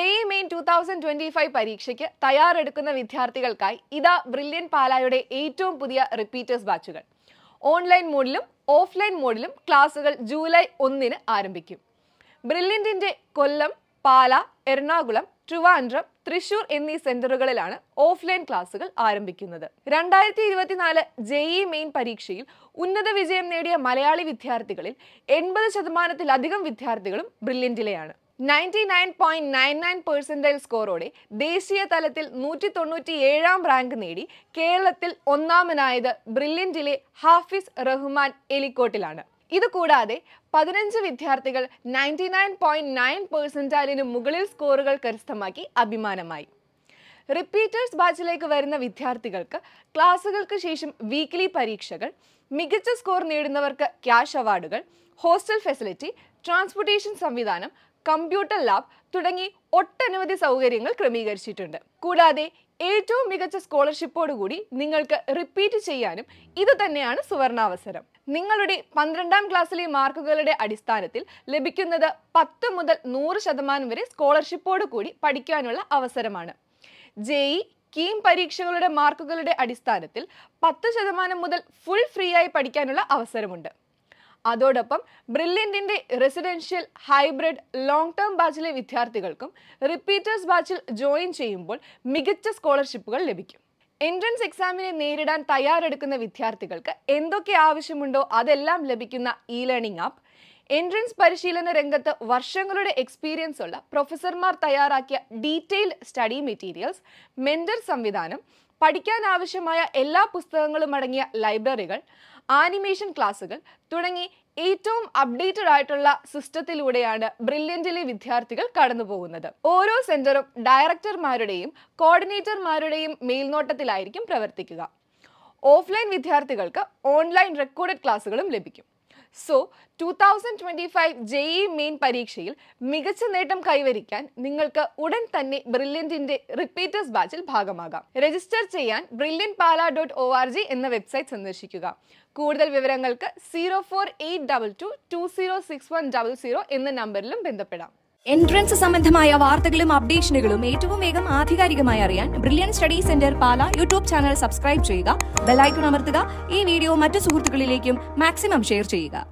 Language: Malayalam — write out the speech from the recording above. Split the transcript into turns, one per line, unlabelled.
E main two thousand twenty five പരീക്ഷയ്ക്ക് തയ്യാറെടുക്കുന്ന വിദ്യാർത്ഥികൾക്കായി ഇതാ ബ്രില്യൻ പാലായുടെ ഏറ്റവും പുതിയ റിപ്പീറ്റേഴ്സ് ബാച്ചുകൾ ഓൺലൈൻ മോഡിലും ഓഫ്ലൈൻ മോഡിലും ക്ലാസുകൾ ജൂലൈ ഒന്നിന് ആരംഭിക്കും ബ്രില്യൻറ്റിൻ്റെ കൊല്ലം പാല എറണാകുളം ട്രിവാൻഡ്രം തൃശൂർ എന്നീ സെന്ററുകളിലാണ് ഓഫ്ലൈൻ ക്ലാസുകൾ ആരംഭിക്കുന്നത് രണ്ടായിരത്തി ഇരുപത്തിനാല് ഇ മെയിൻ e പരീക്ഷയിൽ ഉന്നത വിജയം നേടിയ മലയാളി വിദ്യാർത്ഥികളിൽ എൺപത് ശതമാനത്തിലധികം വിദ്യാർത്ഥികളും ബ്രില്യൻറ്റിലെയാണ് ninety nine point nine nine സ്കോറോടെ ദേശീയ തലത്തിൽ നൂറ്റി തൊണ്ണൂറ്റി ഏഴാം റാങ്ക് നേടി കേരളത്തിൽ ഒന്നാമനായത് ബ്രില്യൻറ്റിലെ ഹാഫിസ് റഹ്മാൻ എലിക്കോട്ടിലാണ് ഇതുകൂടാതെ പതിനഞ്ച് വിദ്യാർത്ഥികൾ നയൻറ്റി നയൻ പോയിന്റ് നയൻ പെർസെൻറ്റാലിന് മുകളിൽ സ്കോറുകൾ കരസ്ഥമാക്കി അഭിമാനമായി റിപ്പീറ്റേഴ്സ് ബാച്ചിലേക്ക് വരുന്ന വിദ്യാർത്ഥികൾക്ക് ക്ലാസുകൾക്ക് ശേഷം വീക്കിലി പരീക്ഷകൾ മികച്ച സ്കോർ നേടുന്നവർക്ക് ക്യാഷ് അവാർഡുകൾ ഹോസ്റ്റൽ ഫെസിലിറ്റി ട്രാൻസ്പോർട്ടേഷൻ സംവിധാനം കമ്പ്യൂട്ടർ ലാബ് തുടങ്ങി ഒട്ടനവധി സൗകര്യങ്ങൾ ക്രമീകരിച്ചിട്ടുണ്ട് കൂടാതെ ഏറ്റവും മികച്ച സ്കോളർഷിപ്പോടുകൂടി നിങ്ങൾക്ക് റിപ്പീറ്റ് ചെയ്യാനും ഇത് തന്നെയാണ് സുവർണാവസരം നിങ്ങളുടെ പന്ത്രണ്ടാം ക്ലാസ്സിലെ മാർക്കുകളുടെ അടിസ്ഥാനത്തിൽ ലഭിക്കുന്നത് പത്ത് മുതൽ നൂറ് ശതമാനം വരെ സ്കോളർഷിപ്പോട് കൂടി പഠിക്കാനുള്ള അവസരമാണ് ജെഇ കീം പരീക്ഷകളുടെ മാർക്കുകളുടെ അടിസ്ഥാനത്തിൽ പത്ത് ശതമാനം മുതൽ ഫുൾ ഫ്രീ ആയി പഠിക്കാനുള്ള അവസരമുണ്ട് അതോടൊപ്പം ബ്രില്യൻറ്റിൻ്റെ റെസിഡൻഷ്യൽ ഹൈബ്രിഡ് ലോങ് ടേം ബാച്ചിലെ വിദ്യാർത്ഥികൾക്കും റിപ്പീറ്റേഴ്സ് ബാച്ചിൽ ജോയിൻ ചെയ്യുമ്പോൾ മികച്ച സ്കോളർഷിപ്പുകൾ ലഭിക്കും എൻട്രൻസ് എക്സാമിനെ നേരിടാൻ തയ്യാറെടുക്കുന്ന വിദ്യാർത്ഥികൾക്ക് എന്തൊക്കെ ആവശ്യമുണ്ടോ അതെല്ലാം ലഭിക്കുന്ന ഇ ലേണിംഗ് ആപ്പ് എൻട്രൻസ് പരിശീലന രംഗത്ത് വർഷങ്ങളുടെ എക്സ്പീരിയൻസ് ഉള്ള പ്രൊഫസർമാർ തയ്യാറാക്കിയ ഡീറ്റെയിൽഡ് സ്റ്റഡി മെറ്റീരിയൽസ് മെൻറ്റർ സംവിധാനം പഠിക്കാൻ ആവശ്യമായ എല്ലാ പുസ്തകങ്ങളും അടങ്ങിയ ലൈബ്രറികൾ ആനിമേഷൻ ക്ലാസ്സുകൾ തുടങ്ങി ഏറ്റവും അപ്ഡേറ്റഡ് ആയിട്ടുള്ള സിസ്റ്റത്തിലൂടെയാണ് ബ്രില്യൻ്റിലെ വിദ്യാർത്ഥികൾ കടന്നു പോകുന്നത് ഓരോ സെന്ററും ഡയറക്ടർമാരുടെയും കോർഡിനേറ്റർമാരുടെയും മേൽനോട്ടത്തിലായിരിക്കും പ്രവർത്തിക്കുക ഓഫ്ലൈൻ വിദ്യാർത്ഥികൾക്ക് ഓൺലൈൻ റെക്കോർഡഡ് ക്ലാസ്സുകളും ലഭിക്കും so two thousand twenty five J E main പരീക്ഷയിൽ മികച്ച നേട്ടം കൈവരിക്കാൻ നിങ്ങൾക്ക് ഉടൻ തന്നെ ബ്രില്യൻറ്റിൻ്റെ റിപ്പീറ്റേഴ്സ് ബാച്ചിൽ ഭാഗമാകാം രജിസ്റ്റർ ചെയ്യാൻ Brilliant Pala dot O R G എന്ന വെബ്സൈറ്റ് സന്ദർശിക്കുക കൂടുതൽ വിവരങ്ങൾക്ക് zero four eight double two two zero six one double zero എന്ന നമ്പറിലും ബന്ധപ്പെടാം എൻട്രൻസ് സംബന്ധമായ വാർത്തകളും അപ്ഡേഷനുകളും ഏറ്റവും വേഗം ആധികാരികമായി അറിയാൻ Brilliant study centre Pala YouTube channel subscribe ചെയ്യുക ബെലൈക്കൺ അമർത്തുക ഈ വീഡിയോ മറ്റു സുഹൃത്തുക്കളിലേക്കും മാക്സിമം ഷെയർ ചെയ്യുക